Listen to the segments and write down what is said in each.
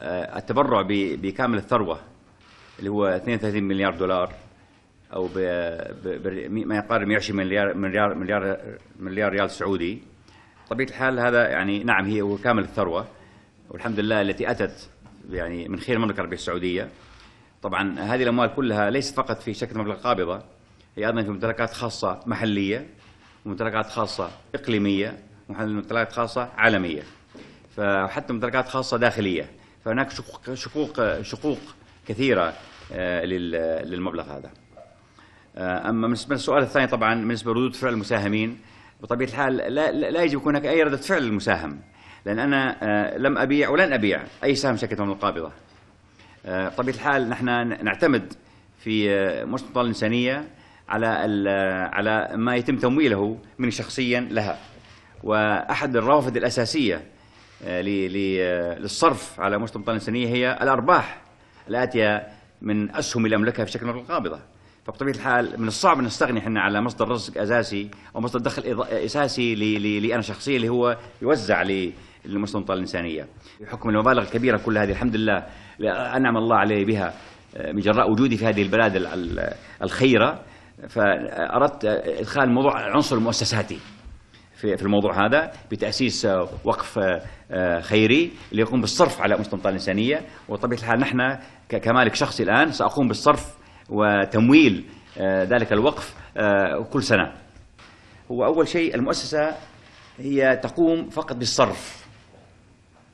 آه، التبرع بكامل الثروه اللي هو 32 مليار دولار او ب ما يقارب 120 مليار مليار مليار مليار ريال سعودي طبيعه الحال هذا يعني نعم هي هو كامل الثروه والحمد لله التي اتت يعني من خير المملكه العربيه السعوديه طبعا هذه الاموال كلها ليست فقط في شكل مبلغ قابضه هي ايضا في ممتلكات خاصه محليه وممتلكات خاصه اقليميه وممتلكات خاصه عالميه فحتى ممتلكات خاصه داخليه فهناك شقوق شقوق كثيره آه، للمبلغ هذا. آه، اما بالنسبه للسؤال الثاني طبعا بالنسبه لردود فعل المساهمين بطبيعه الحال لا لا يجب يكون هناك اي رده فعل للمساهم لان انا آه، لم ابيع ولن ابيع اي سهم شركه القابضه. بطبيعه الحال نحن نعتمد في مستوى الانسانيه على على ما يتم تمويله من شخصيا لها. واحد الروافد الاساسيه آه، آه، للصرف على مؤسسة الإنسانية هي الأرباح الآتية من أسهم املكها في شكل القابضة فبطبيعة الحال من الصعب أن نستغني احنا على مصدر رزق أساسي أو مصدر دخل أساسي لي أنا شخصيا اللي هو يوزع للمستنطقة الإنسانية بحكم المبالغ الكبيرة كل هذه الحمد لله أنعم الله علي بها آه، من جراء وجودي في هذه البلاد الخيرة فأردت إدخال موضوع عنصر مؤسساتي في الموضوع هذا بتاسيس آه، وقف آه، آه، خيري ليقوم بالصرف على مستنطات أمم الانسانيه وطبيعه الحال نحن كمالك شخصي الان ساقوم بالصرف وتمويل ذلك الوقف كل سنه. هو اول شيء المؤسسه هي تقوم فقط بالصرف.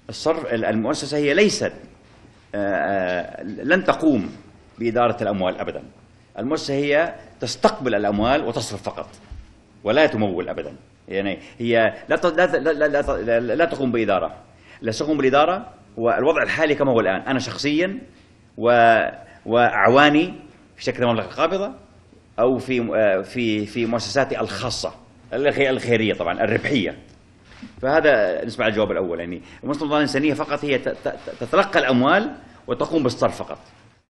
الصرف المؤسسه هي ليست لن تقوم باداره الاموال ابدا. المؤسسه هي تستقبل الاموال وتصرف فقط ولا تمول ابدا. يعني هي لا لا لا لا, لا تقوم باداره لا تقوم بالاداره والوضع الحالي كما هو الان انا شخصيا و واعواني في شكل المملكه القابضه او في آه، في في مؤسساتي الخاصه الخيريه طبعا الربحيه فهذا نسمع الجواب الاول يعني المنظمه الانسانيه فقط هي تتلقى الاموال وتقوم بالصرف فقط